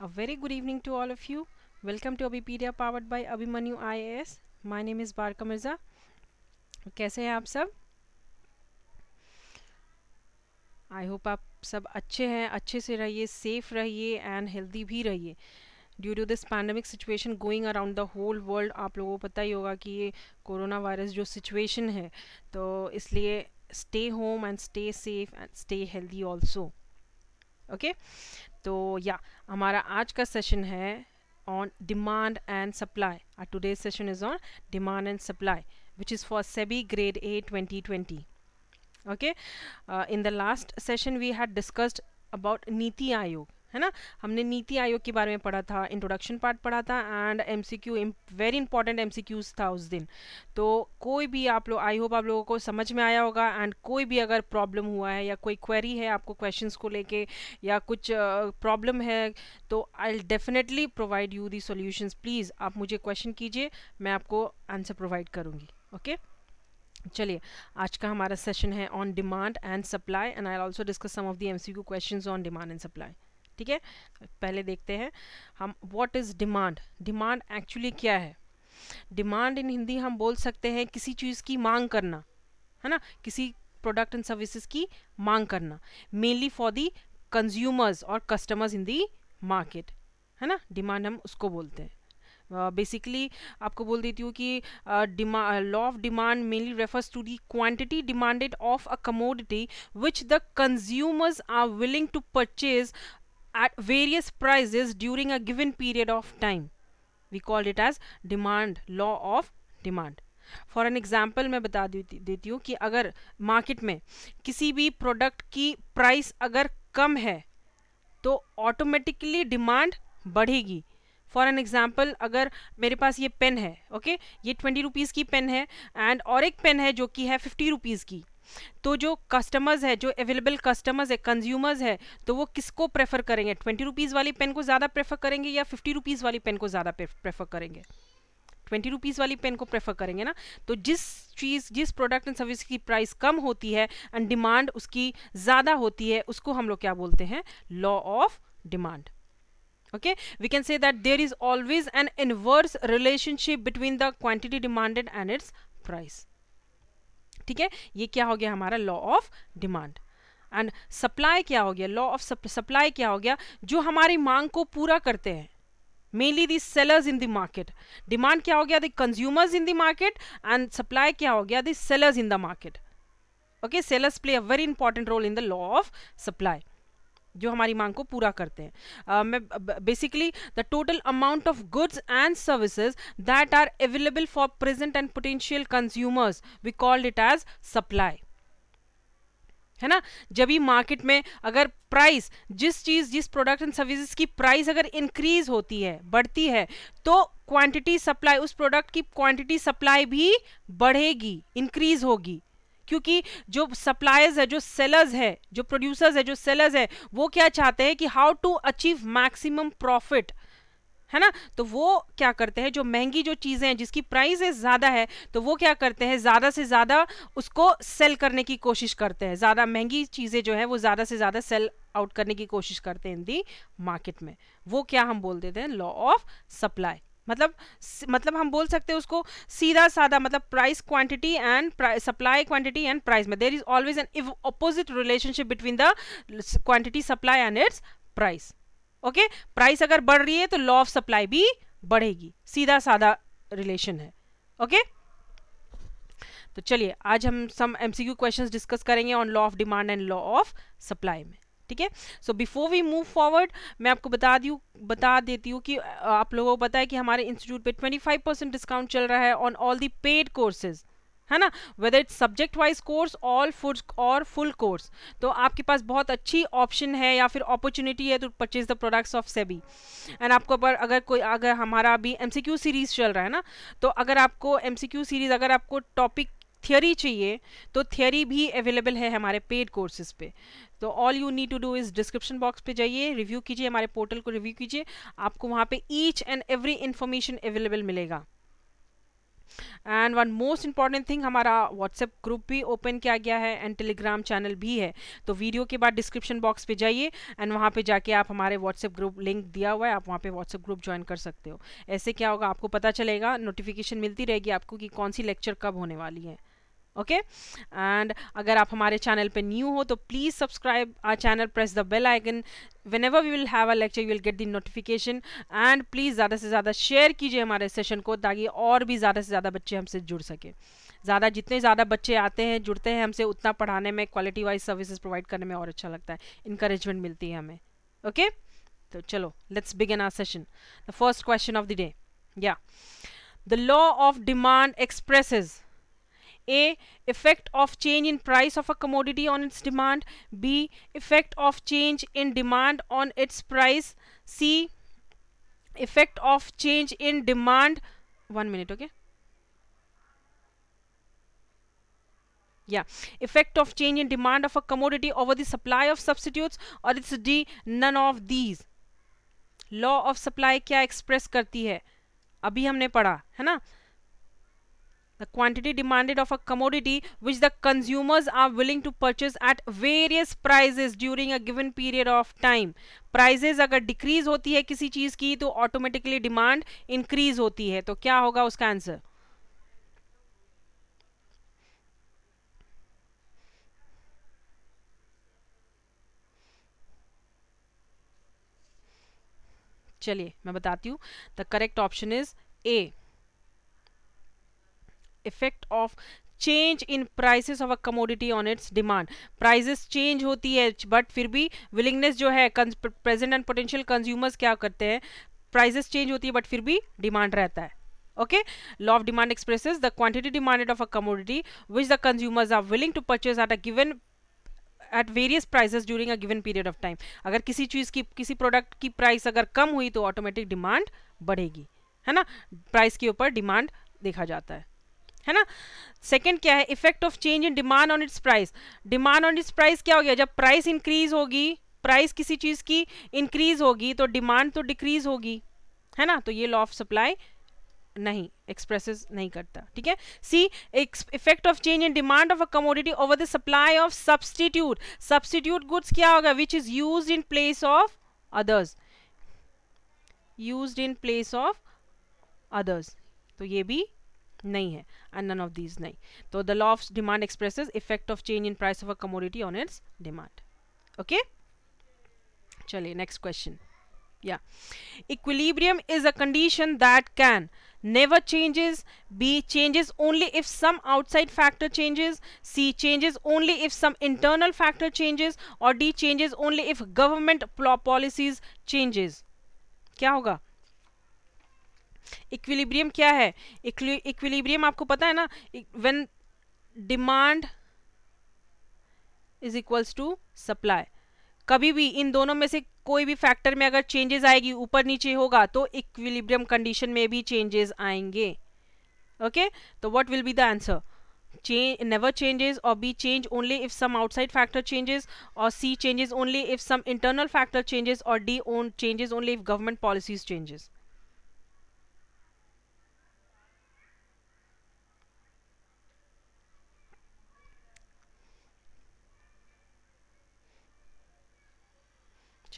A very good evening to all of you. Welcome to Abipedia powered by Abhimanyu IAS. My name is Barka Mirza. कैसे हैं आप सब I hope आप सब अच्छे हैं अच्छे से रहिए सेफ रहिए एंड हेल्दी भी रहिए due to this pandemic situation going around the whole world आप लोगों को पता ही होगा कि ये कोरोना वायरस जो सिचुएशन है तो इसलिए stay home and stay safe and stay healthy also okay तो या हमारा आज का सेशन है on demand and supply ah today session is on demand and supply which is for SEBI grade A twenty twenty okay in the last session we had discussed about NITI Aayog है ना हमने नीति आयोग के बारे में पढ़ा था इंट्रोडक्शन पार्ट पढ़ा था and M C Q very important M C Qs था उस दिन तो कोई भी आप लोग आई होप आप लोगों को समझ में आया होगा एंड कोई भी अगर प्रॉब्लम हुआ है या कोई क्वेरी है आपको क्वेश्चंस को लेके या कुछ प्रॉब्लम uh, है तो I definitely provide you the solutions please आप मुझे क्वेश्चन कीजिए मैं आपको आंसर प्रोवाइड करूँगी ओके okay? चलिए आज का हमारा सेशन है on demand and supply and I also discuss some of the M C question on demand and supply ठीक है पहले देखते हैं हम what is demand demand actually क्या है डिमांड इन हिंदी हम बोल सकते हैं किसी चीज़ की मांग करना है ना किसी प्रोडक्ट एंड सर्विसेज की मांग करना मेनली फॉर दी कंज्यूमर्स और कस्टमर्स इन दी मार्केट है ना डिमांड हम उसको बोलते हैं बेसिकली uh, आपको बोल देती हूँ कि law of demand mainly refers to the quantity demanded of a commodity which the consumers are willing to purchase at various prices during a given period of time we called it as demand law of demand for an example मैं बता देती देती हूँ कि अगर market में किसी भी प्रोडक्ट की प्राइस अगर कम है तो ऑटोमेटिकली डिमांड बढ़ेगी फॉर एन एग्जाम्पल अगर मेरे पास ये पेन है ओके okay? ये ट्वेंटी रुपीज़ की पेन है एंड और एक पेन है जो कि है फिफ्टी रुपीज़ की तो जो कस्टमर्स है जो अवेलेबल कस्टमर्स है कंज्यूमर्स है तो वो किसको प्रेफर करेंगे ट्वेंटी रुपीज़ वाली पेन को ज़्यादा प्रेफर करेंगे या फिफ्टी रुपीज़ वाली पेन को ज़्यादा प्रेफर करेंगे ट्वेंटी रुपीज़ वाली पेन को प्रेफर करेंगे ना तो जिस चीज़ जिस प्रोडक्ट एंड सर्विस की प्राइस कम होती है एंड डिमांड उसकी ज़्यादा होती है उसको हम लोग क्या बोलते हैं law of demand okay we can say that there is always an inverse relationship between the quantity demanded and its price ठीक है ये क्या हो गया हमारा law of demand and supply क्या हो गया लॉ ऑफ सप्लाई क्या हो गया जो हमारी मांग को पूरा करते हैं mainly the sellers in the market demand क्या हो गया the consumers in the market and supply क्या हो गया the sellers in the market okay sellers play a very important role in the law of supply जो हमारी मांग को पूरा करते हैं मैं basically the total amount of goods and services that are available for present and potential consumers we called it as supply है ना जब ही मार्केट में अगर प्राइस जिस चीज़ जिस प्रोडक्ट एंड सर्विसेज की प्राइस अगर इंक्रीज होती है बढ़ती है तो क्वांटिटी सप्लाई उस प्रोडक्ट की क्वांटिटी सप्लाई भी बढ़ेगी इंक्रीज होगी क्योंकि जो सप्लायर्स है जो सेलर्स है जो प्रोड्यूसर्स है जो सेलर्स है वो क्या चाहते हैं कि how to achieve maximum profit है ना तो वो क्या करते हैं जो महंगी जो चीज़ें हैं जिसकी प्राइस है ज़्यादा है तो वो क्या करते हैं ज़्यादा से ज़्यादा उसको सेल करने की कोशिश करते हैं ज़्यादा महंगी चीज़ें जो है वो ज़्यादा से ज़्यादा सेल आउट करने की कोशिश करते हैं इन दी मार्केट में वो क्या हम बोल देते हैं लॉ ऑफ सप्लाई मतलब मतलब हम बोल सकते हैं उसको सीधा साधा मतलब price quantity and supply quantity and price में there is always an opposite relationship between the quantity supply and its price okay price अगर बढ़ रही है तो लॉ ऑफ सप्लाई भी बढ़ेगी सीधा साधा रिलेशन है ओके okay? तो चलिए आज हम सम एमसीक्यू क्वेश्चंस डिस्कस करेंगे on law of demand and law of supply में ठीक है so before we move forward मैं आपको बता दी बता देती हूँ कि आप लोगों को पता है कि हमारे इंस्टीट्यूट पे 25 परसेंट डिस्काउंट चल रहा है on all the paid courses है ना whether it's subject wise course all full और फुल कोर्स तो आपके पास बहुत अच्छी ऑप्शन है या फिर अपॉर्चुनिटी है to purchase the products of SEBI and आपको पर अगर कोई अगर हमारा अभी एम सीरीज़ चल रहा है ना तो अगर आपको एम सीरीज़ अगर आपको टॉपिक थियोरी चाहिए तो थियोरी भी अवेलेबल है हमारे पेड कोर्सेज पे तो all you need to do is description box पे जाइए रिव्यू कीजिए हमारे पोर्टल को रिव्यू कीजिए आपको वहाँ पे each and every information available मिलेगा and one most important thing हमारा व्हाट्सएप ग्रुप भी ओपन किया गया है एंड टेलीग्राम चैनल भी है तो वीडियो के बाद डिस्क्रिप्शन बॉक्स पे जाइए एंड वहाँ पे जाके आप हमारे व्हाट्सएप ग्रुप लिंक दिया हुआ है आप वहाँ पे व्हाट्सएप ग्रुप ज्वाइन कर सकते हो ऐसे क्या होगा आपको पता चलेगा नोटिफिकेशन मिलती रहेगी आपको कि कौन सी लेक्चर कब होने वाली है ओके एंड अगर आप हमारे चैनल पे न्यू हो तो please subscribe our channel press the bell icon whenever we will have a lecture you will get the notification and please ज़्यादा से ज़्यादा शेयर कीजिए हमारे सेशन को ताकि और भी ज़्यादा से ज़्यादा बच्चे हमसे जुड़ सकें ज़्यादा जितने ज़्यादा बच्चे आते हैं जुड़ते हैं हमसे उतना पढ़ाने में क्वालिटी वाइज सर्विसेज प्रोवाइड करने में और अच्छा लगता है इंकरेजमेंट मिलती है हमें ओके तो चलो let's begin our session the first question of the day या the law of demand expresses a effect of change in price of a commodity on its demand b effect of change in demand on its price c effect of change in demand one minute okay yeah effect of change in demand of a commodity over the supply of substitutes or it's d none of these law of supply क्या express करती है अभी हमने पढ़ा है ना the quantity demanded of a commodity which the consumers are willing to purchase at various prices during a given period of time prices अगर decrease होती है किसी चीज़ की तो ऑटोमेटिकली डिमांड इंक्रीज होती है तो क्या होगा उसका आंसर चलिए मैं बताती हूँ the correct option is A effect of change in prices of a commodity on its demand prices change होती है बट फिर भी विलिंगनेस जो है प्रेजेंट एंड पोटेंशियल कंज्यूमर्स क्या करते हैं प्राइसेस चेंज होती है बट फिर भी डिमांड रहता है okay law of demand expresses the quantity demanded of a commodity which the consumers are willing to purchase at a given at various prices during a given period of time अगर किसी चीज़ की किसी product की price अगर कम हुई तो automatic demand बढ़ेगी है ना प्राइस के ऊपर डिमांड देखा जाता है है ना सेकेंड क्या है effect of change in demand on its price demand on its price क्या हो गया जब प्राइस इंक्रीज होगी प्राइस किसी चीज़ की इंक्रीज होगी तो डिमांड तो डिक्रीज होगी है ना तो ये लॉ ऑफ सप्लाई नहीं एक्सप्रेसेस नहीं करता ठीक है C effect of change in demand of a commodity over the supply of substitute substitute goods क्या होगा which is use in place of others use in place of others तो ये भी नहीं है एंड नन ऑफ दीज नहीं तो the law of demand express effect of change in price of a commodity on its demand okay चलिए next question या equilibrium is a condition that can never changes B changes only if some outside factor changes C changes only if some internal factor changes और D changes only if government policies changes क्या होगा equilibrium क्या है equilibrium आपको पता है ना when demand is equals to supply कभी भी इन दोनों में से कोई भी फैक्टर में अगर चेंजेस आएगी ऊपर नीचे होगा तो इक्विलिब्रियम कंडीशन में भी चेंजेस आएंगे ओके तो what will be the answer change never changes और B change only if some outside factor changes और C changes only if some internal factor changes और D on changes only if government policies changes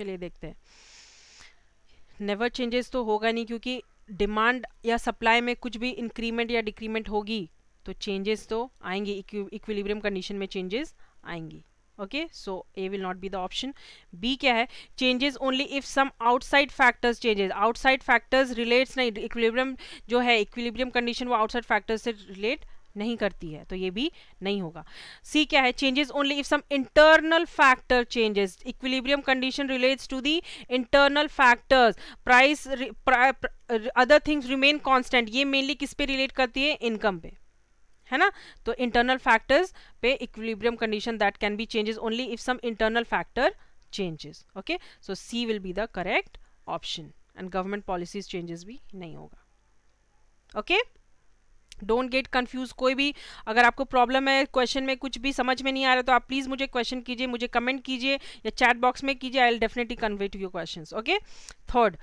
चलिए देखते हैं never changes तो होगा नहीं क्योंकि डिमांड या सप्लाई में कुछ भी इंक्रीमेंट या डिक्रीमेंट होगी तो चेंजेस तो आएंगे इक्विलिब्रियम कंडीशन में चेंजेस आएंगी okay so A will not be the option B क्या है changes only if some outside factors changes outside factors relates नहीं इक्विलिब्रियम जो है इक्विलिब्रियम कंडीशन वो आउटसाइड फैक्टर्स से रिलेट नहीं करती है तो ये भी नहीं होगा सी क्या है changes only if some internal factor changes equilibrium condition relates to the internal factors price other things remain constant ये मेनली किस पे रिलेट करती है इनकम पे है ना तो इंटरनल फैक्टर्स पे equilibrium condition that can be changes only if some internal factor changes okay so C will be the correct option and government policies changes भी नहीं होगा okay डोंट गेट कन्फ्यूज कोई भी अगर आपको प्रॉब्लम है question में कुछ भी समझ में नहीं आ रहा तो आप प्लीज़ मुझे क्वेश्चन कीजिए मुझे कमेंट कीजिए या चैट बॉक्स में कीजिए I will definitely convey to your question okay third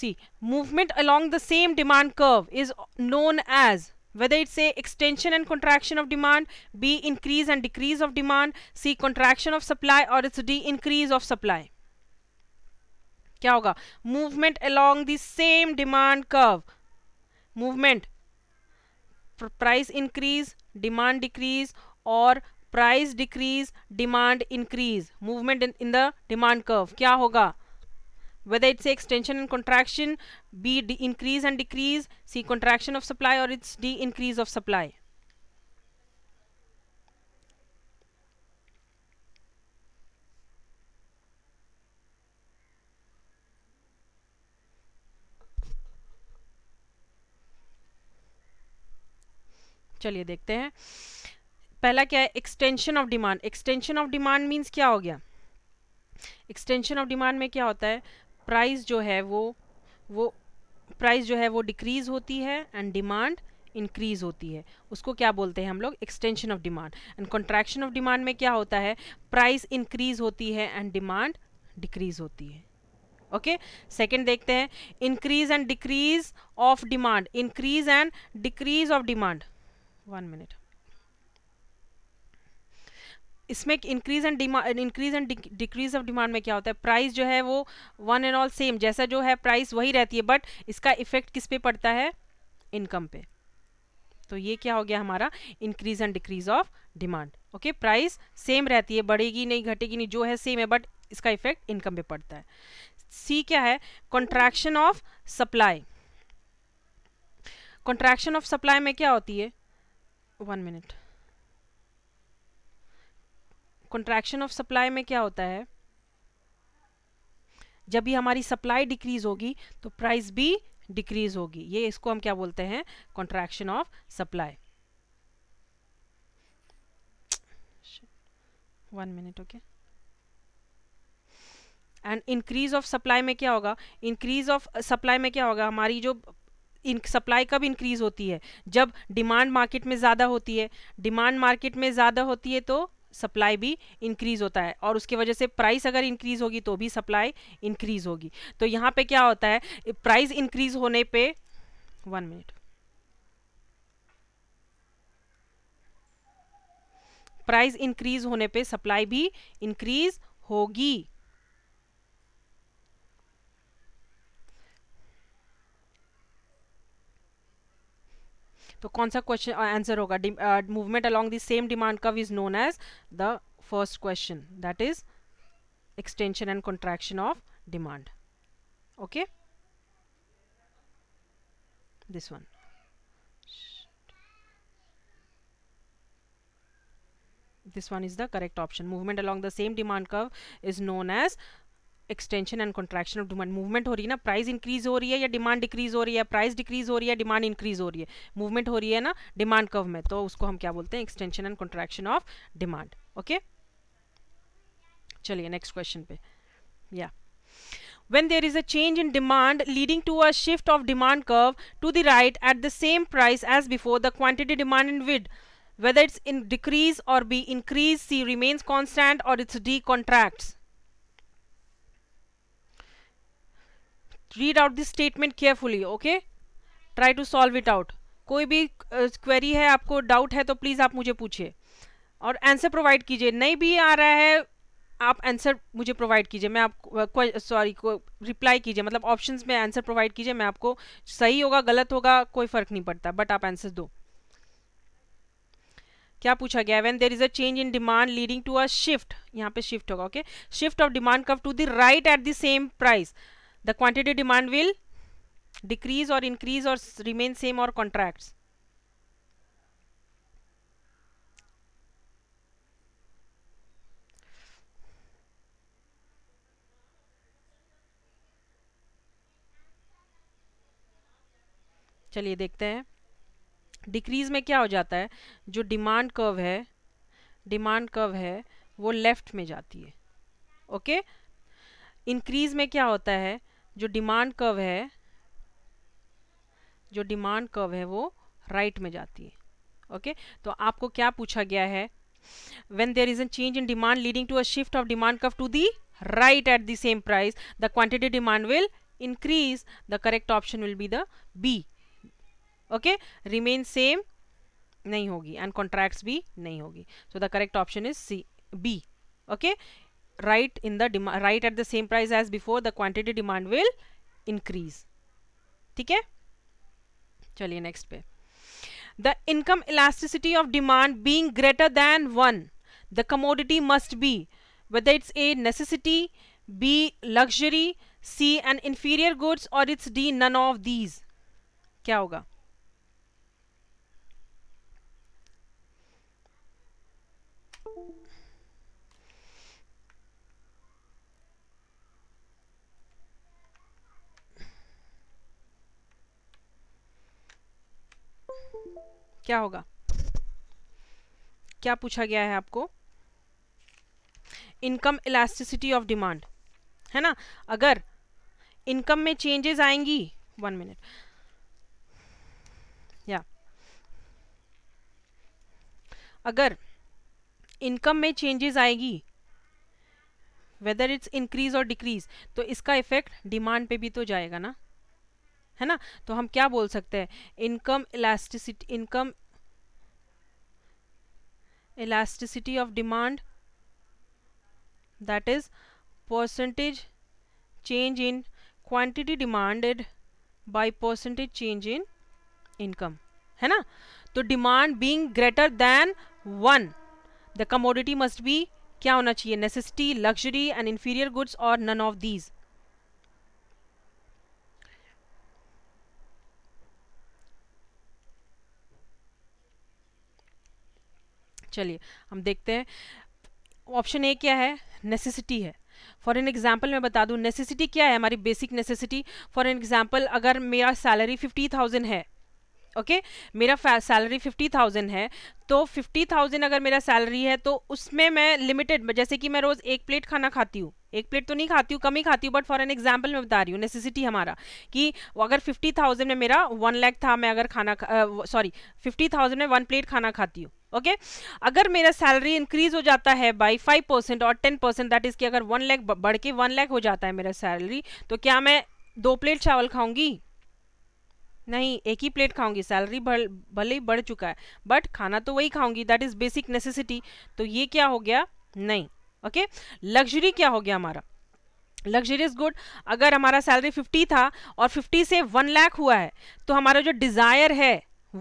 C movement along the same demand curve is known as whether it's a extension and contraction of demand b increase and decrease of demand c contraction of supply or it's d increase of supply क्या होगा movement along the same demand curve movement price increase demand decrease price decrease, demand increase. Movement in in the demand curve क्या होगा whether it's extension and contraction b increase and decrease c contraction of supply or it's d increase of supply चलिए देखते हैं पहला क्या है extension of demand extension of demand means क्या हो गया एक्सटेंशन ऑफ डिमांड में क्या होता है प्राइस जो है वो वो प्राइस जो है वो डिक्रीज होती है एंड डिमांड इंक्रीज होती है उसको क्या बोलते हैं हम लोग extension of demand and contraction of demand में क्या होता है प्राइस इंक्रीज होती है एंड डिमांड डिक्रीज होती है ओके okay? सेकंड देखते हैं increase and decrease of demand increase and decrease of demand one minute इसमें increase and demand increase and decrease of demand में क्या होता है प्राइस जो है वो वन एंड ऑल सेम जैसा जो है प्राइस वही रहती है बट इसका इफेक्ट किस पे पड़ता है इनकम पे तो ये क्या हो गया हमारा increase and decrease of demand okay price same रहती है बढ़ेगी नहीं घटेगी नहीं जो है सेम है बट इसका इफेक्ट इनकम पे पड़ता है सी क्या है contraction of supply contraction of supply में क्या होती है one minute contraction of supply में क्या होता है जब भी हमारी सप्लाई डिक्रीज होगी तो प्राइस भी डिक्रीज होगी ये इसको हम क्या बोलते हैं contraction of supply one minute okay and increase of supply में क्या होगा इंक्रीज ऑफ सप्लाई में क्या होगा हमारी जो सप्लाई कब इंक्रीज़ होती है जब डिमांड मार्केट में ज़्यादा होती है डिमांड मार्केट में ज़्यादा होती है तो सप्लाई भी इंक्रीज़ होता है और उसकी वजह से प्राइस अगर इंक्रीज़ होगी तो भी सप्लाई इंक्रीज़ होगी तो यहाँ पे क्या होता है प्राइस इंक्रीज़ होने पे वन मिनट प्राइस इंक्रीज़ होने पे सप्लाई भी इंक्रीज़ होगी तो कौन सा क्वेश्चन आंसर uh, होगा movement along the same demand curve is known as the first question that is extension and contraction of demand okay this one this one is the correct option movement along the same demand curve is known as extension and contraction of demand movement हो रही है ना price increase हो रही है या demand decrease हो रही है प्राइस डिक्रीज हो रही है डिमांड इंक्रीज हो रही है मूवमेंट हो रही है ना डिमांड कव में तो उसको हम क्या बोलते हैं extension and contraction of demand okay चलिए नेक्स्ट क्वेश्चन पे या when there is a change in demand leading to a shift of demand curve to the right at the same price as before the quantity demand in width whether it's in decrease or be increase c remains constant or it's decontracts read out this statement carefully okay try to solve it out कोई भी query uh, है आपको doubt है तो please आप मुझे पूछिए और आंसर प्रोवाइड कीजिए नहीं भी आ रहा है आप आंसर मुझे प्रोवाइड कीजिए मैं आपको सॉरी को रिप्लाई कीजिए मतलब ऑप्शंस में आंसर प्रोवाइड कीजिए मैं आपको सही होगा गलत होगा कोई फ़र्क नहीं पड़ता बट आप आंसर दो क्या पूछा गया when there is a change in demand leading to a shift यहाँ पे शिफ्ट होगा okay shift of demand curve to the right at the same price the quantity demand will decrease or increase or remain same or contracts चलिए देखते हैं decrease में क्या हो जाता है जो डिमांड कर्व है डिमांड कर्व है वो लेफ्ट में जाती है ओके okay? इंक्रीज में क्या होता है जो डिमांड कर्व है जो डिमांड कर्व है वो राइट right में जाती है ओके okay? तो आपको क्या पूछा गया है when there is a change in demand leading to a shift of demand curve to the right at the same price the quantity demand will increase the correct option will be the B okay remain same नहीं होगी and contract भी नहीं होगी so the correct option is C B okay right in the demand right at the same price as before the quantity demand will increase ठीक है चलिए next पे the income elasticity of demand being greater than one the commodity must be whether it's a necessity b luxury c an inferior goods or it's d none of these क्या होगा क्या होगा क्या पूछा गया है आपको इनकम इलास्टिसिटी ऑफ डिमांड है ना अगर इनकम में चेंजेस आएंगी वन मिनट या अगर इनकम में चेंजेस आएगी वेदर इट्स इंक्रीज और डिक्रीज तो इसका इफेक्ट डिमांड पे भी तो जाएगा ना है ना तो हम क्या बोल सकते हैं income elasticity income elasticity of demand that is percentage change in quantity demanded by percentage change in income है ना तो demand being greater than one the commodity must be क्या होना चाहिए necessity luxury and inferior goods और none of these चलिए हम देखते हैं ऑप्शन ए क्या है नेसेसिटी है फॉर एन एग्जाम्पल मैं बता दूँ नेसेसिटी क्या है हमारी basic necessity for an example अगर मेरा सैलरी फिफ्टी थाउजेंड है ओके okay? मेरा सैलरी फिफ्टी थाउजेंड है तो फिफ्टी थाउजेंड अगर मेरा सैलरी है तो उसमें मैं लिमिटेड जैसे कि मैं रोज़ एक प्लेट खाना खाती हूँ एक प्लेट तो नहीं खाती हूँ कम ही खाती हूँ बट फॉर एन एग्जाम्पल मैं बता रही हूँ नेसेसिटी हमारा कि अगर फिफ्टी थाउजेंड में मेरा वन लैख था मैं अगर खाना सॉरी फिफ्टी थाउजेंड में वन प्लेट खाना खाती हूँ ओके अगर मेरा सैलरी इंक्रीज हो जाता है बाई फाइव परसेंट और टेन परसेंट दैट इज़ कि अगर वन लैख बढ़ के वन लैख हो जाता है मेरा सैलरी तो क्या मैं दो प्लेट चावल खाऊंगी नहीं एक ही प्लेट खाऊंगी सैलरी भले ही बढ़ चुका है बट खाना तो वही खाऊंगी दैट इज़ बेसिक नेसेसिटी तो ये क्या हो गया नहीं ओके लग्जरी क्या हो गया हमारा लग्जरियस गुड अगर हमारा सैलरी 50 था और 50 से 1 लाख हुआ है तो हमारा जो डिज़ायर है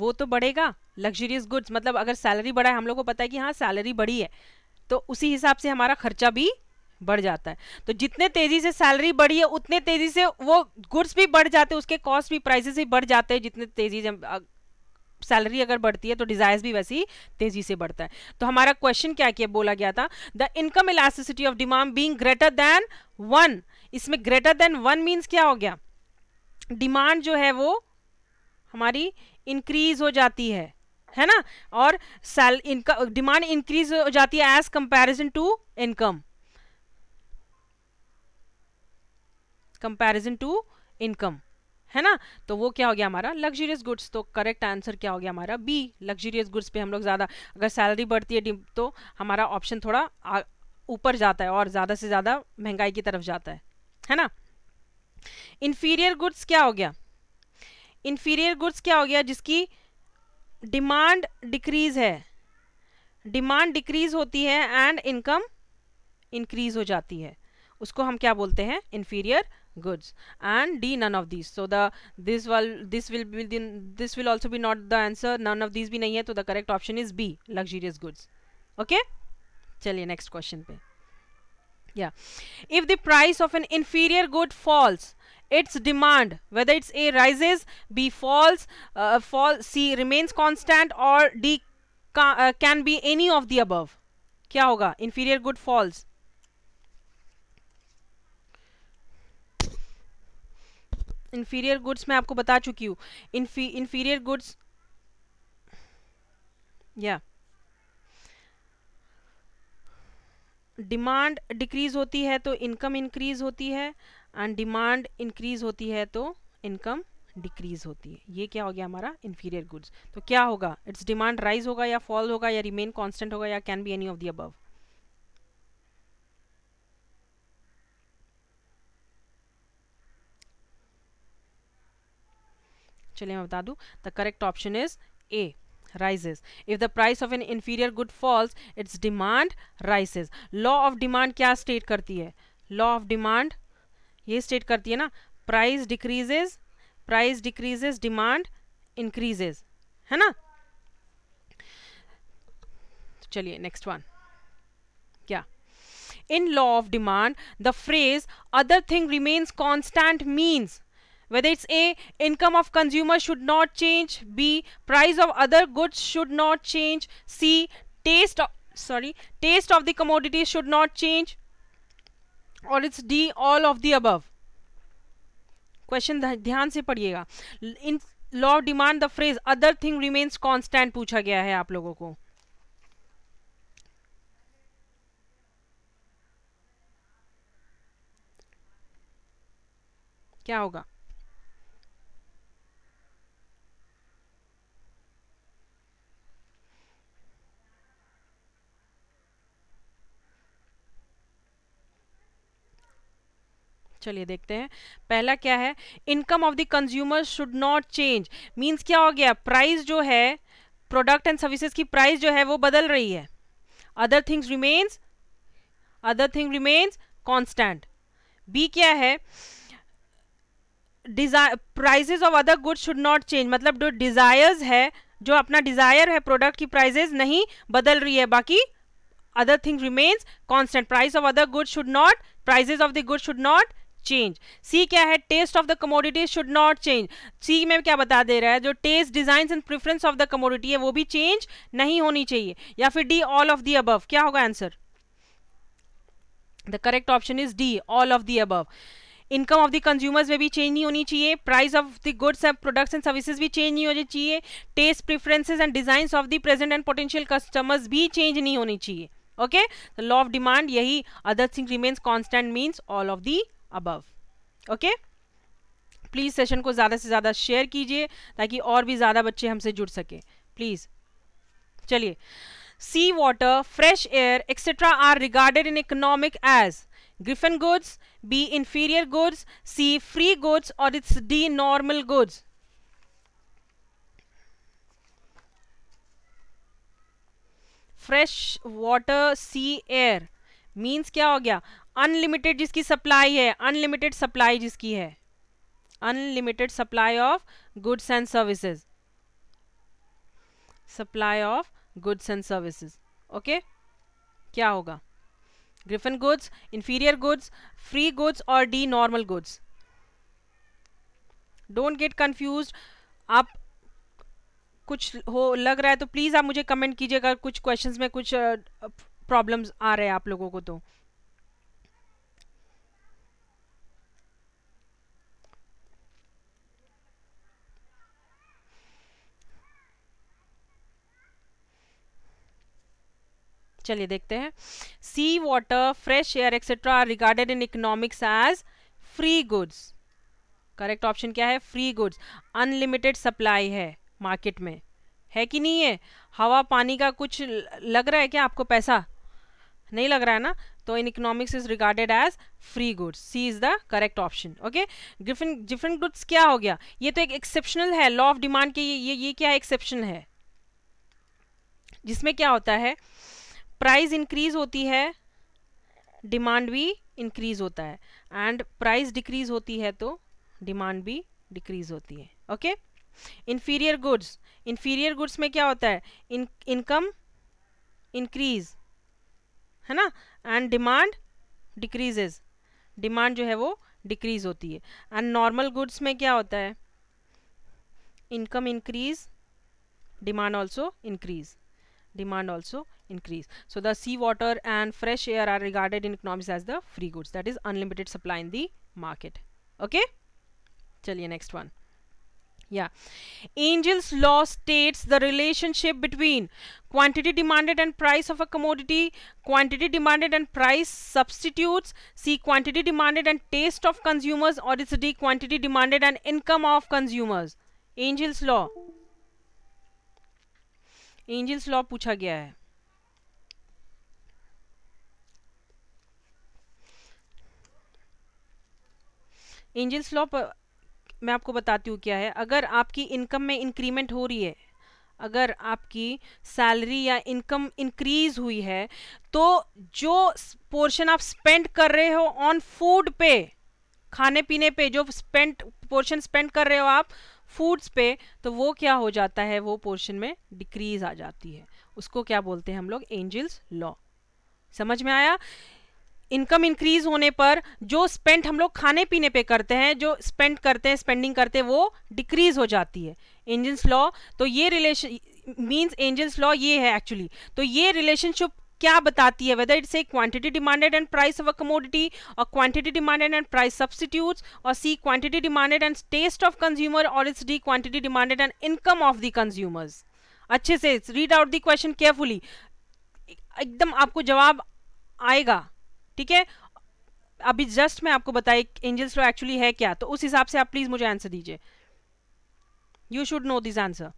वो तो बढ़ेगा लग्जरियस गुड्स मतलब अगर सैलरी बढ़ा है हम लोग को पता है कि हाँ सैलरी बढ़ी है तो उसी हिसाब से हमारा खर्चा भी बढ़ जाता है तो जितने तेजी से सैलरी बढ़ी है उतने तेजी से वो गुड्स भी बढ़ जाते हैं उसके कॉस्ट भी प्राइसेस भी बढ़ जाते हैं जितने तेजी से सैलरी अगर बढ़ती है तो डिजायर्स भी वैसी तेजी से बढ़ता है तो हमारा क्वेश्चन क्या किया बोला गया था the income elasticity of demand being greater than one इसमें ग्रेटर देन वन मीन्स क्या हो गया डिमांड जो है वो हमारी इंक्रीज हो जाती है है ना और सेल इनका डिमांड इंक्रीज हो जाती है as comparison to income comparison to income है ना तो वो क्या हो गया हमारा लग्जरियस गुड्स तो करेक्ट आंसर क्या हो गया हमारा बी लग्जरियस गुड्स पे हम लोग ज़्यादा अगर सैलरी बढ़ती है तो हमारा ऑप्शन थोड़ा ऊपर जाता है और ज़्यादा से ज़्यादा महंगाई की तरफ जाता है है ना इंफीरियर गुड्स क्या हो गया इंफीरियर गुड्स क्या हो गया जिसकी डिमांड डिक्रीज है डिमांड डिक्रीज होती है एंड इनकम इंक्रीज हो जाती है उसको हम क्या बोलते हैं inferior goods and d none of these so the this will this will be this will also be not the answer none of these भी नहीं है तो the correct option is b luxurious goods okay चलिए next question पे yeah if the price of an inferior good falls its demand whether it's a rises b falls uh, fall c remains constant or d ca uh, can be any of the above kya hoga inferior good falls inferior goods मैं आपको बता चुकी हूँ inferior goods या yeah. Demand decrease होती है तो income increase होती है एंड डिमांड इंक्रीज होती है तो इनकम डिक्रीज होती है ये क्या हो गया हमारा इन्फीरियर गुड्स तो क्या होगा इट्स डिमांड राइज होगा या फॉल होगा या रिमेन कॉन्स्टेंट होगा या can be any of the above चलिए मैं बता दूं the correct option is A rises if the price of an inferior good falls its demand rises law of demand क्या state करती है law of demand ये state करती है ना price decreases price decreases demand increases है ना चलिए next one क्या in law of demand the phrase other thing remains constant means whether it's a income of consumer should not change b price of other goods should not change c taste of, sorry taste of the commodity should not change or it's d all of the above question ध्यान से पढ़िएगा in law of demand the phrase other thing remains constant पूछा गया है आप लोगों को क्या होगा चलिए देखते हैं पहला क्या है income of the consumer should not change means क्या हो गया प्राइस जो है प्रोडक्ट एंड सर्विसेज की प्राइस जो है वो बदल रही है other things remains other thing remains constant B क्या है desire prices of other good should not change मतलब जो डिज़ायर्स है जो अपना डिज़ायर है प्रोडक्ट की प्राइजेज नहीं बदल रही है बाकी other thing remains constant price of other good should not prices of the good should not change C क्या है taste of the commodities should not change C में क्या बता दे रहा है जो taste design and preference of the commodity है वो भी चेंज नहीं होनी चाहिए या फिर D all of the above क्या होगा answer the correct option is D all of the above income of the consumers में भी चेंज नहीं होनी चाहिए price of the goods and products and services भी चेंज नहीं होनी चाहिए taste preferences and design of the present and potential customers भी चेंज नहीं होनी चाहिए ओके लॉ ऑफ डिमांड यही other thing remains constant means all of the above okay please session को ज़्यादा से ज़्यादा शेयर कीजिए ताकि और भी ज़्यादा बच्चे हमसे जुड़ सके प्लीज़ चलिए sea water fresh air etcetera are regarded in economic as Giffen goods B inferior goods C free goods और it's D normal goods fresh water sea air means क्या हो गया अनलिमिटेड जिसकी सप्लाई है अनलिमिटेड सप्लाई जिसकी है unlimited supply of goods and services supply of goods and services okay क्या होगा Giffen goods inferior goods free goods और D normal goods don't get confuse आप कुछ हो लग रहा है तो प्लीज़ आप मुझे कमेंट कीजिएगा कुछ क्वेश्चंस में कुछ प्रॉब्लम्स आ रहे हैं आप लोगों को तो चलिए देखते हैं sea water fresh air etcetera are regarded in economics as free goods correct option क्या है फ्री गुड्स अनलिमिटेड सप्लाई है मार्केट में है कि नहीं है हवा पानी का कुछ लग रहा है क्या आपको पैसा नहीं लग रहा है ना तो in economics is regarded as free goods C is the correct option okay different goods क्या हो गया ये तो एक एक्सेप्शनल है लॉ ऑफ डिमांड के ये ये क्या है एक्सेप्शन है जिसमें क्या होता है प्राइस इंक्रीज होती है डिमांड भी इंक्रीज होता है एंड प्राइस डिक्रीज होती है तो डिमांड भी डिक्रीज होती है okay inferior goods inferior goods में क्या होता है इनकम इंक्रीज है ना एंड डिमांड डिक्रीजेज डिमांड जो है वो डिक्रीज होती है एंड नॉर्मल गुड्स में क्या होता है income increase demand also increase demand also increase so the sea water and fresh air are regarded in economics as the free goods that is unlimited supply in the market okay चलिए next one yeah angel's law states the relationship between quantity demanded and price of a commodity quantity demanded and price substitutes c quantity demanded and taste of consumers or it's d quantity demanded and income of consumers angel's law Engel's law पूछा गया है angels law मैं आपको बताती हूँ क्या है अगर आपकी इनकम में इंक्रीमेंट हो रही है अगर आपकी सैलरी या इनकम इंक्रीज हुई है तो जो पोर्शन आप स्पेंड कर रहे हो ऑन फूड पे खाने पीने पे जो स्पेंड पोर्शन स्पेंड कर रहे हो आप फूड्स पे तो वो क्या हो जाता है वो पोर्शन में डिक्रीज आ जाती है उसको क्या बोलते हैं हम लोग एंजल्स लॉ समझ में आया इनकम इंक्रीज होने पर जो स्पेंड हम लोग खाने पीने पे करते हैं जो स्पेंड करते हैं स्पेंडिंग करते हैं वो डिक्रीज हो जाती है एंजल्स लॉ तो ये रिलेशन मीन्स एंजल्स लॉ ये है एक्चुअली तो ये रिलेशनशिप क्या बताती है whether it's A quantity demanded and price of a commodity और quantity demanded and price substitute और C quantity demanded and taste of consumer और it's D quantity demanded and income of the consumers अच्छे से read out the question carefully एकदम आपको जवाब आएगा ठीक है अभी जस्ट मैं आपको बताई एंजल्स लॉ एक्चुअली है क्या तो उस हिसाब से आप प्लीज मुझे आंसर दीजिए you should know this answer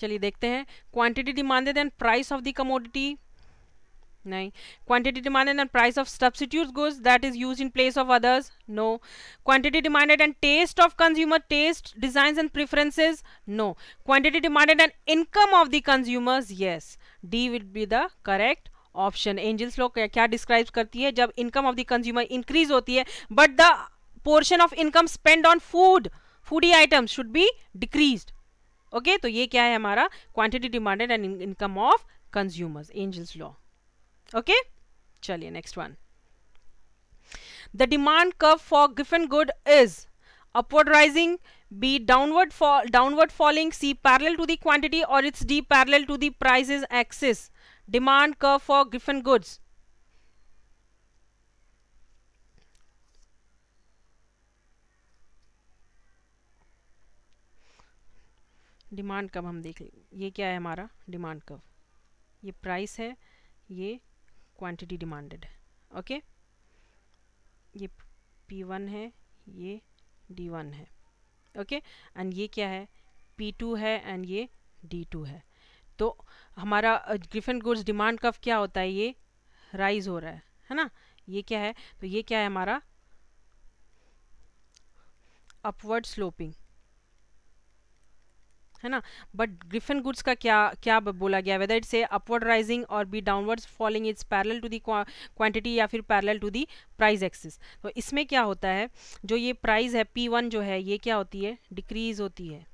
चलिए देखते हैं quantity demanded and price of the commodity नहीं quantity demanded and price of substitute goods that is use in place of others no quantity demanded and taste of consumer taste design and preferences no quantity demanded and income of the consumers yes D will be the correct option Engel's law क्या describe करती है जब income of the consumer increase होती है but the portion of income spend on food foodie item should be decrease okay तो ये क्या है हमारा quantity demanded and income of consumers Engel's law okay चलिए next one the demand curve for Giffen good is upward rising B downward fall downward falling C parallel to the quantity और it's D parallel to the price axis demand curve for Giffen goods demand कब हम देख लेंगे ये क्या है हमारा demand कब ये प्राइस है ये क्वांटिटी डिमांडेड ओके ये पी वन है ये डी वन है ओके एंड ये क्या है पी टू है एंड ये डी टू है तो हमारा ग्रिफिन गुड्स डिमांड कफ क्या होता है ये राइज हो रहा है है ना ये क्या है तो ये क्या है हमारा अपवर्ड स्लोपिंग है ना बट ग्रिफिन गुड्स का क्या क्या बोला गया whether it's A upward rising और B downwards falling it's parallel to the quantity या फिर parallel to the price axis तो इसमें क्या होता है जो ये प्राइज है पी वन जो है ये क्या होती है डिक्रीज होती है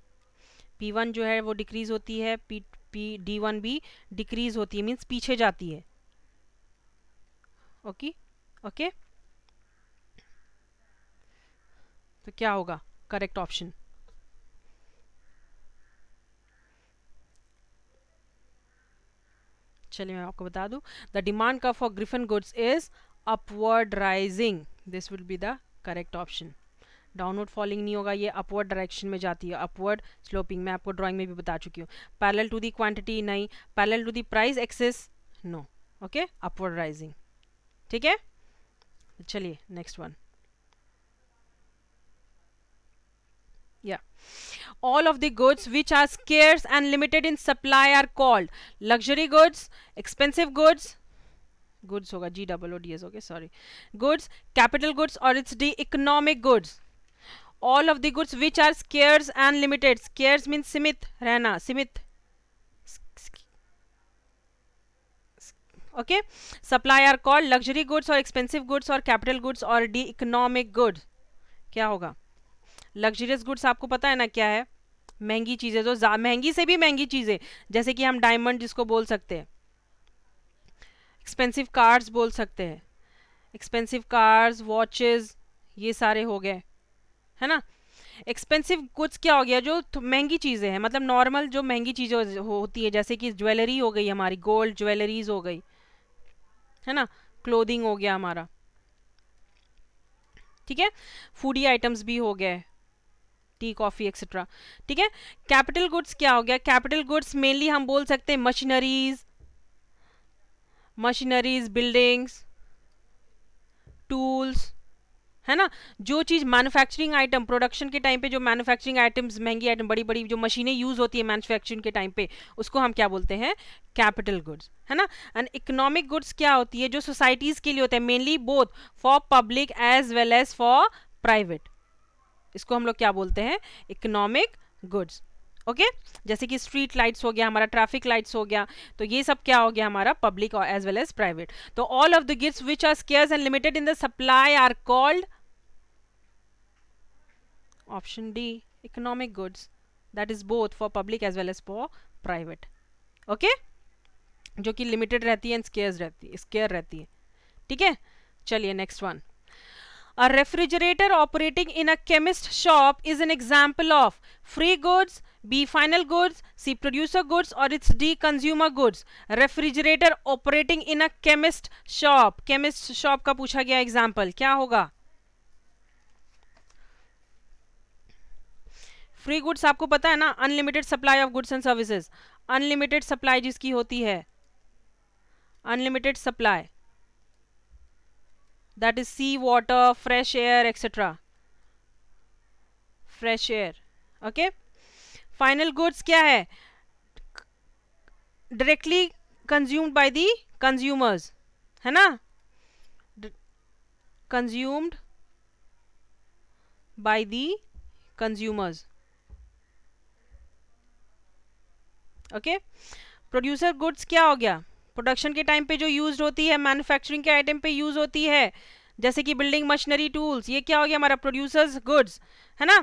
पी वन जो है वो डिक्रीज होती है पी पी डी वन भी डिक्रीज होती है मीन्स पीछे जाती है ओके ओके तो क्या होगा करेक्ट ऑप्शन चलिए मैं आपको बता दूँ द डिमांड का for Giffen goods is upward rising this will be the correct option downward falling नहीं होगा ये अपवर्ड डायरेक्शन में जाती है अपवर्ड स्लोपिंग मैं आपको ड्राइंग में भी बता चुकी हूँ पैरेलल टू दी क्वांटिटी नहीं parallel to the price axis no okay upward rising ठीक है चलिए नेक्स्ट वन या all of the goods which are scarce and limited in supply are called luxury goods expensive goods goods hoga g w O D S okay sorry goods capital goods or it's the economic goods all of the goods which are scarce and limited scarce means simit rehna simit okay supply are called luxury goods और expensive goods और capital goods और D economic goods क्या होगा luxurious goods आपको पता है ना क्या है महंगी चीज़ें जो तो महंगी से भी महंगी चीज़ें जैसे कि हम डायमंड जिसको बोल सकते हैं एक्सपेंसिव कार्स बोल सकते हैं एक्सपेंसिव कार्स वॉचेस ये सारे हो गए है ना एक्सपेंसिव गुड्स क्या हो गया जो महंगी चीज़ें हैं मतलब नॉर्मल जो महंगी चीज़ें होती है जैसे कि ज्वेलरी हो गई हमारी गोल्ड ज्वेलरीज हो गई है ना क्लोदिंग हो गया हमारा ठीक है फूडी आइटम्स भी हो गए टी कॉफ़ी एक्सेट्रा ठीक है कैपिटल गुड्स क्या हो गया कैपिटल गुड्स मेनली हम बोल सकते हैं मशीनरीज मशीनरीज बिल्डिंग्स टूल्स है ना जो चीज़ मैन्युफैक्चरिंग आइटम प्रोडक्शन के टाइम पे जो मैन्युफैक्चरिंग आइटम्स महंगी आइटम बड़ी बड़ी जो मशीनें यूज़ होती है मैन्युफैक्चरिंग के टाइम पे उसको हम क्या बोलते हैं कैपिटल गुड्स है ना एंड इकोनॉमिक गुड्स क्या होती है जो सोसाइटीज़ के लिए होते हैं mainly both for public as well as for private इसको हम लोग क्या बोलते हैं इकोनॉमिक गुड्स ओके जैसे कि स्ट्रीट लाइट्स हो गया हमारा ट्रैफिक लाइट्स हो गया तो ये सब क्या हो गया हमारा पब्लिक और एज वेल एज प्राइवेट तो all of the goods which are scarce and limited in the supply are called option D economic goods that is both for public as well as for private okay जो कि limited रहती है and scares रहती है square रहती है ठीक है चलिए next one A refrigerator operating in a chemist shop is an example of free goods, B final goods, C producer goods or it's D consumer goods. Refrigerator operating in a chemist shop. Chemist shop का पूछा गया example क्या होगा free goods आपको पता है ना unlimited supply of goods and services unlimited supply जिसकी होती है unlimited supply that is sea water fresh air etc fresh air okay final goods kya hai directly consumed by the consumers है ना consumed by the consumers okay producer goods kya ho gaya production के time पे जो use होती है manufacturing के item पे use होती है जैसे कि बिल्डिंग मशीनरी टूल्स ये क्या हो गया हमारा प्रोड्यूसर्स गुड्स है ना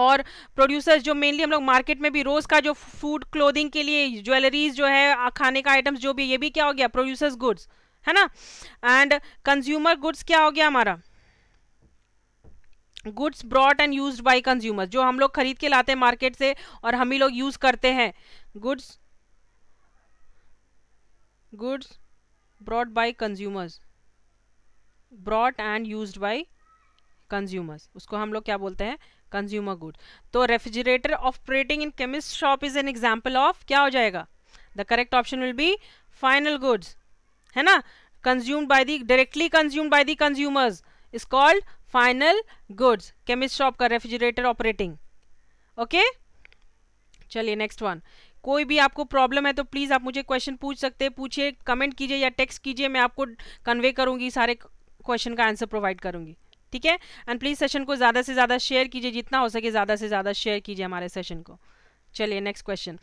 और प्रोड्यूसर्स जो मेनली हम लोग मार्केट में भी रोज़ का जो फूड क्लोदिंग के लिए ज्वेलरीज जो है खाने का आइटम्स जो भी ये भी क्या हो गया प्रोड्यूसर्स गुड्स है ना एंड कंज्यूमर गुड्स क्या हो गया हमारा goods brought and used by consumers जो हम लोग खरीद के लाते हैं मार्केट से और हम ही लोग यूज़ करते हैं goods goods brought by consumers brought and used by consumers उसको हम लोग क्या बोलते हैं कंज्यूमर गुड तो refrigerator operating in chemist shop is an example of क्या हो जाएगा the correct option will be final goods है ना consumed by the directly consumed by the consumers is called final goods chemist shop का refrigerator operating okay चलिए next one कोई भी आपको प्रॉब्लम है तो प्लीज़ आप मुझे क्वेश्चन पूछ सकते हैं पूछिए कमेंट कीजिए या टेक्स्ट कीजिए मैं आपको कन्वे करूँगी सारे क्वेश्चन का आंसर प्रोवाइड करूँगी ठीक है एंड प्लीज़ सेशन को ज़्यादा से ज़्यादा शेयर कीजिए जितना हो सके ज़्यादा से ज़्यादा शेयर कीजिए हमारे सेशन को चलिए next question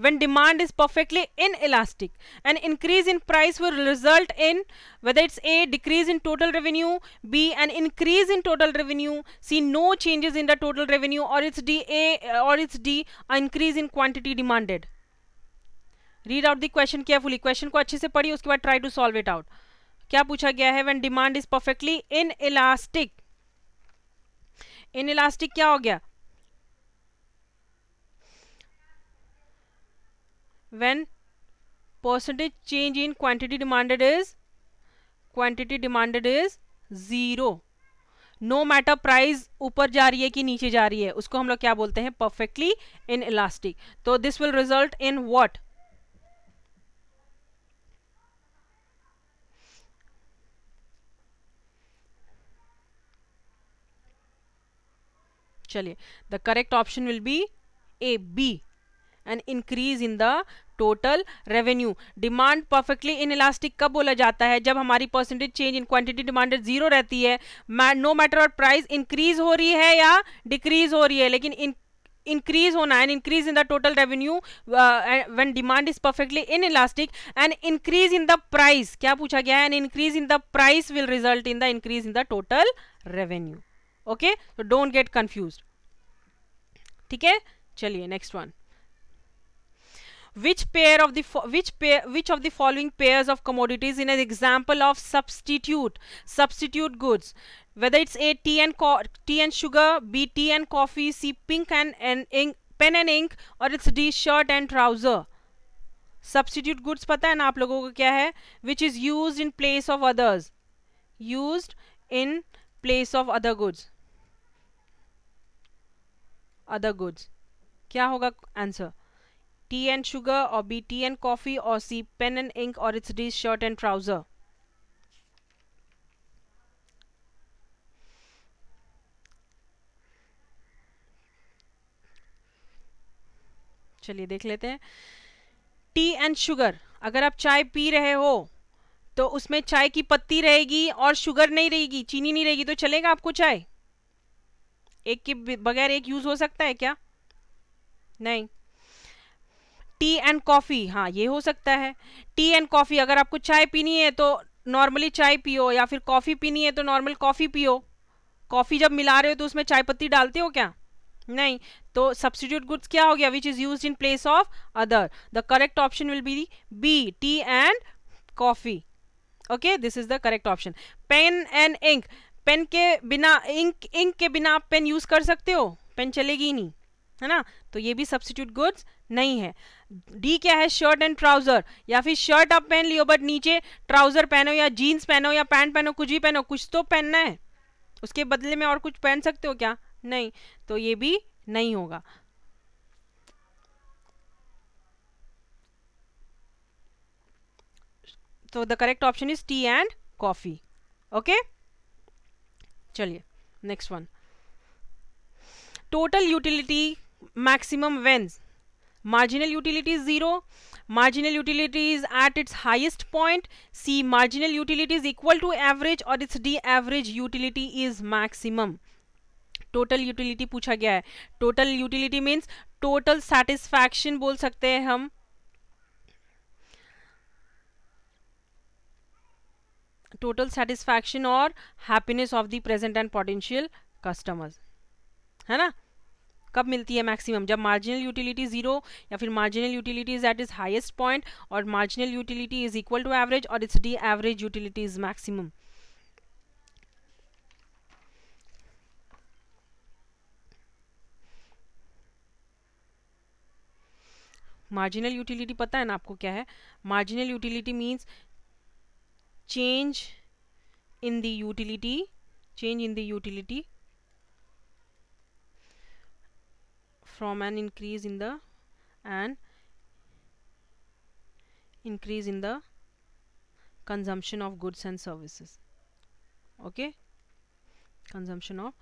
when demand is perfectly inelastic an increase in price will result in whether it's A decrease in total revenue B an increase in total revenue C no changes in the total revenue और it's D A और it's D increase in quantity demanded read out the question carefully question को अच्छे से पढ़िए उसके बाद try to solve it out क्या पूछा गया है when demand is perfectly inelastic inelastic क्या हो गया when percentage change in quantity demanded is quantity demanded is zero no matter price ऊपर जा रही है कि नीचे जा रही है उसको हम लोग क्या बोलते हैं परफेक्टली इन इलास्टिक तो this will result in what चलिए the correct option will be A B an increase in the total revenue demand perfectly inelastic कब बोला जाता है जब हमारी percentage change in quantity demanded zero रहती है नो मैटर और प्राइस इंक्रीज हो रही है या डिक्रीज हो रही है लेकिन इन इंक्रीज होना and increase in the total revenue when demand is perfectly inelastic and increase in the price क्या पूछा गया है and increase in the price will result in the increase in the total revenue okay don't get confuse ठीक है चलिए next one which pair of the which pair which of the following pairs of commodities in an example of substitute substitute goods whether it's a tea and tea and sugar b tea and coffee c pink and, and ink pen and ink or it's d shirt and trouser substitute goods pata hai na aap logo ko kya hai which is used in place of others used in place of other goods other goods क्या होगा answer tea and sugar और B tea and coffee और C pen and ink और it's D shirt and trouser चलिए देख लेते हैं T and sugar अगर आप चाय पी रहे हो तो उसमें चाय की पत्ती रहेगी और शुगर नहीं रहेगी चीनी नहीं रहेगी तो चलेगा आपको चाय एक के बगैर एक यूज़ हो सकता है क्या नहीं टी एंड कॉफ़ी हाँ ये हो सकता है टी एंड कॉफ़ी अगर आपको चाय पीनी है तो नॉर्मली चाय पियो या फिर कॉफ़ी पीनी है तो नॉर्मल कॉफ़ी पियो कॉफ़ी जब मिला रहे हो तो उसमें चाय पत्ती डालते हो क्या नहीं तो सब्सटीट्यूट गुड्स क्या हो गया which is use in place of other the correct option will be B tea and coffee okay this is the correct option pen and ink pen के बिना इंक इंक के बिना आप पेन यूज़ कर सकते हो पेन चलेगी ही नहीं है ना तो ये भी सब्सटीट्यूट गुड्स नहीं है डी क्या है शर्ट एंड ट्राउजर या फिर शर्ट आप पहन लियो बट नीचे ट्राउजर पहनो या जीन्स पहनो या पैंट पहनो कुछ भी पहनो कुछ तो पहनना है उसके बदले में और कुछ पहन सकते हो क्या नहीं तो ये भी नहीं होगा तो the correct option is tea and coffee okay चलिए next one total utility maximum when's marginal utilities 0 marginal utilities at its highest point c marginal utilities equal to average और its d average utility is maximum total utility पूछा गया है total utility means total satisfaction बोल सकते हैं हम total satisfaction और happiness of the present and potential customers है ना कब मिलती है मैक्सिमम जब मार्जिनल यूटिलिटी जीरो या फिर marginal utility is at is highest point और marginal utility is equal to average और it's D average utility is maximum marginal utility पता है ना आपको क्या है marginal utility means change in the utility change in the utility from an increase in the an increase in the consumption of goods and services okay consumption of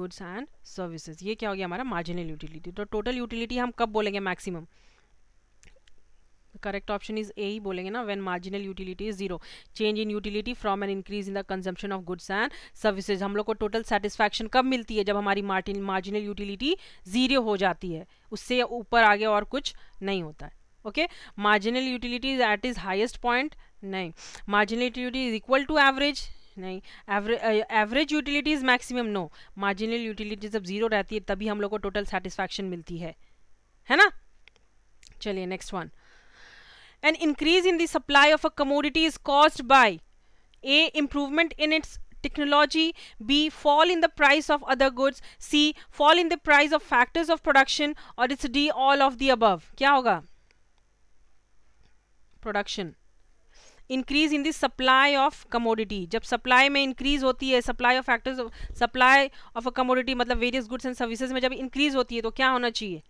goods and services ये क्या हो गया हमारा marginal utility तो total utility हम कब बोलेंगे maximum correct option is A ही बोलेंगे ना when marginal utility is zero change in utility from an increase in the consumption of goods and services हम लोग को टोटल सेटिस्फैक्शन कब मिलती है जब हमारी मार्जिनल यूटिलिटी जीरो हो जाती है उससे ऊपर आगे और कुछ नहीं होता है okay marginal utility is at is highest point नहीं marginal utility is equal to average नहीं average utility is maximum no marginal utility जब जीरो रहती है तभी हम लोग को टोटल सेटिस्फैक्शन मिलती है है ना चलिए next one an increase in the supply of a commodity is caused by a improvement in its technology b fall in the price of other goods c fall in the price of factors of production or it's d all of the above kya hoga production increase in the supply of commodity जब supply में increase होती है supply of factors supply of a commodity मतलब various goods and services में जब increase होती है तो क्या होना चाहिए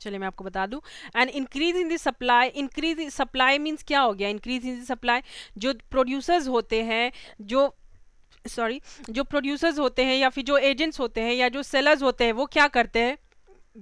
चलिए मैं आपको बता दूं and increase in the supply increase supply means क्या हो गया इंक्रीज इन दी सप्लाई जो प्रोड्यूसर्स होते हैं जो सॉरी जो प्रोड्यूसर्स होते हैं या फिर जो एजेंट्स होते हैं या जो सेलर्स होते हैं वो क्या करते हैं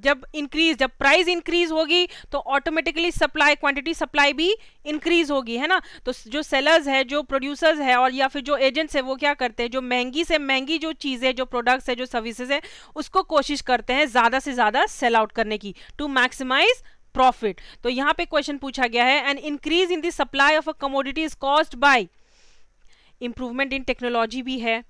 जब इंक्रीज जब प्राइस इंक्रीज होगी तो ऑटोमेटिकली सप्लाई क्वांटिटी सप्लाई भी इंक्रीज होगी है ना तो जो सेलर्स है जो प्रोड्यूसर्स है और या फिर जो एजेंट्स है वो क्या करते हैं जो महंगी से महंगी जो चीज़ें जो प्रोडक्ट्स है जो सर्विसेज है उसको कोशिश करते हैं ज़्यादा से ज़्यादा सेल आउट करने की टू मैक्सिमाइज प्रॉफिट तो यहाँ पे क्वेश्चन पूछा गया है an increase in the supply of a commodity is caused by improvement in technology भी है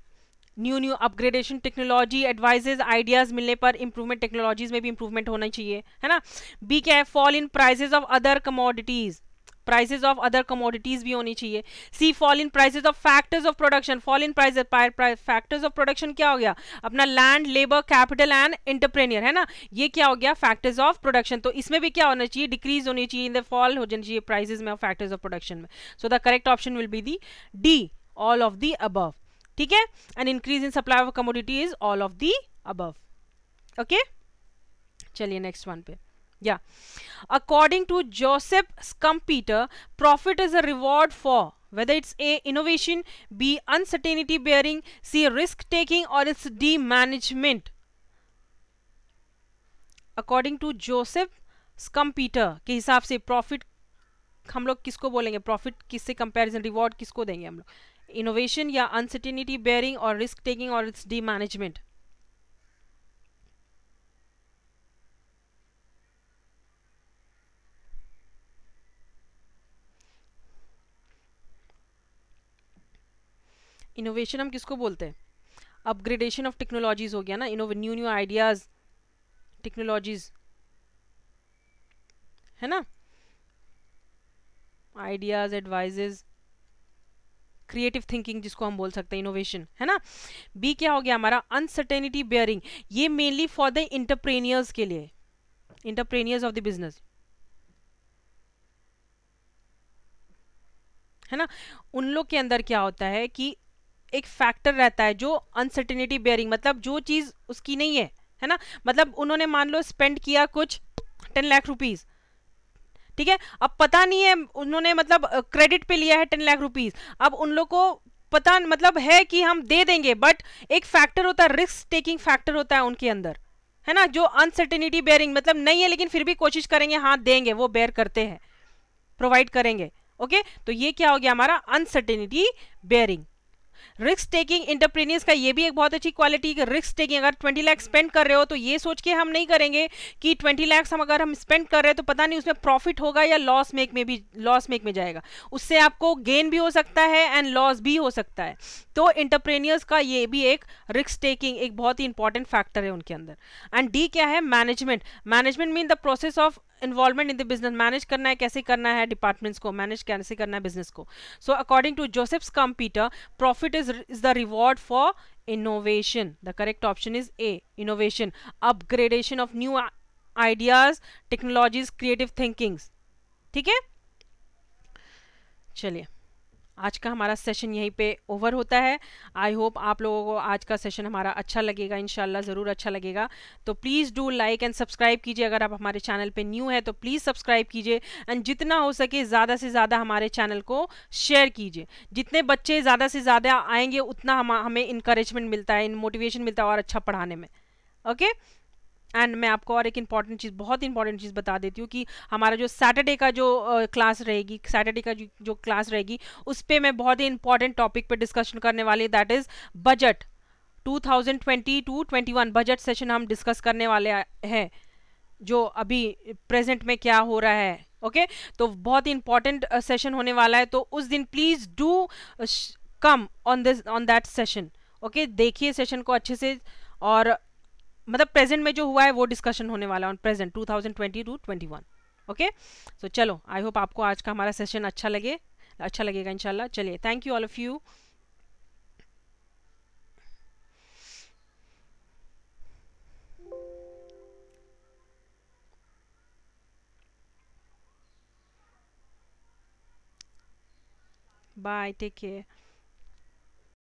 new new upgradation technology advises ideas मिलने पर इंप्रूवमेंट टेक्नोलॉजीज में भी इंप्रूवमेंट होना चाहिए है ना बी क्या है fall in prices of other commodities prices of other commodities भी होनी चाहिए C fall in prices of factors of production fall in price factors of production क्या हो गया अपना land labour capital and entrepreneur है ना ये क्या हो गया फैक्टर्स ऑफ प्रोडक्शन तो इसमें भी क्या होना चाहिए डिक्रीज होनी चाहिए इन द फॉल हो जानी चाहिए प्राइजेज में फैक्टर्स ऑफ प्रोडक्शन में so the correct option will be the D all of the above ठीक है and increase in supply of commodity is all of the above okay चलिए next one पे या according to Joseph Schumpeter profit is a reward for whether it's A innovation B uncertainty bearing C risk taking और it's D management according to Joseph Schumpeter के हिसाब से profit हम लोग किसको बोलेंगे प्रॉफिट किससे कंपैरिजन रिवॉर्ड किसको देंगे हम लोग इनोवेशन या अनसर्टिनिटी बेयरिंग और रिस्क टेकिंग और इट्स डी मैनेजमेंट इनोवेशन हम किसको बोलते हैं अपग्रेडेशन ऑफ टेक्नोलॉजीज हो गया ना इनोवे न्यू न्यू आइडियाज टेक्नोलॉजीज है ना आइडियाज एडवाइजेज क्रिएटिव थिंकिंग जिसको हम बोल सकते हैं इनोवेशन है ना बी क्या हो गया हमारा अनसर्टेनिटी बियरिंग ये मेनली फॉर द इंटरप्रेनियर्स के लिए इंटरप्रेनियर्स ऑफ द बिजनेस है ना उन लोग के अंदर क्या होता है कि एक फैक्टर रहता है जो अनसर्टेनिटी बेयरिंग मतलब जो चीज़ उसकी नहीं है है ना मतलब उन्होंने मान लो स्पेंड किया कुछ टेन लाख रुपीज़ ठीक है अब पता नहीं है उन्होंने मतलब क्रेडिट पे लिया है टेन लाख रुपीज अब उन लोग को पता मतलब है कि हम दे देंगे बट एक फैक्टर होता है रिस्क टेकिंग फैक्टर होता है उनके अंदर है ना जो अनसर्टेनिटी बेयरिंग मतलब नहीं है लेकिन फिर भी कोशिश करेंगे हाँ देंगे वो बेयर करते हैं प्रोवाइड करेंगे ओके तो ये क्या हो गया हमारा uncertainty bearing risk taking entrepreneurs का ये भी एक बहुत अच्छी क्वालिटी कि रिस्क टेकिंग अगर ट्वेंटी लाख स्पेंड कर रहे हो तो ये सोच के हम नहीं करेंगे कि ट्वेंटी लैक्स हम अगर हम स्पेंड कर रहे हैं तो पता नहीं उसमें प्रॉफिट होगा या लॉस मेक में भी लॉस मेक में जाएगा उससे आपको गेन भी हो सकता है एंड लॉस भी हो सकता है तो इंटरप्रेनियर्स का ये भी एक रिस्क टेकिंग एक बहुत ही इंपॉर्टेंट फैक्टर है उनके अंदर एंड डी क्या है management management mean the process of involvement in the business manage करना है कैसे करना है डिपार्टमेंट्स को मैनेज कैसे करना है बिजनेस को so according to Joseph Schumpeter profit is is the reward for innovation the correct option is A innovation upgradation of new ideas technologies creative thinkings ठीक है चलिए आज का हमारा सेशन यहीं पे ओवर होता है आई होप आप लोगों को आज का सेशन हमारा अच्छा लगेगा इन ज़रूर अच्छा लगेगा तो please do like and subscribe कीजिए अगर आप हमारे चैनल पे न्यू है तो प्लीज़ सब्सक्राइब कीजिए एंड जितना हो सके ज़्यादा से ज़्यादा हमारे चैनल को शेयर कीजिए जितने बच्चे ज़्यादा से ज़्यादा आएंगे उतना हम हमें इंकरेजमेंट मिलता है मोटिवेशन मिलता है और अच्छा पढ़ाने में ओके okay? एंड मैं आपको और एक इंपॉर्टेंट चीज़ बहुत इंपॉर्टेंट चीज़ बता देती हूँ कि हमारा जो सैटरडे का जो क्लास रहेगी सैटरडे का जो, क्लास रहेगी उस पर मैं बहुत ही इंपॉर्टेंट टॉपिक पर डिस्कशन करने वाली that is budget 2020 to 21 budget session हम डिस्कस करने वाले हैं जो अभी प्रेजेंट में क्या हो रहा है ओके okay? तो बहुत ही इंपॉर्टेंट सेशन होने वाला है तो उस दिन please do come on this on that session okay देखिए सेशन को अच्छे से और मतलब प्रेजेंट में जो हुआ है वो डिस्कशन होने वाला on present 2020 to 21 okay so चलो आई होप आपको आज का हमारा सेशन अच्छा लगे अच्छा लगेगा इंशाल्लाह चलिए thank you all of you bye take care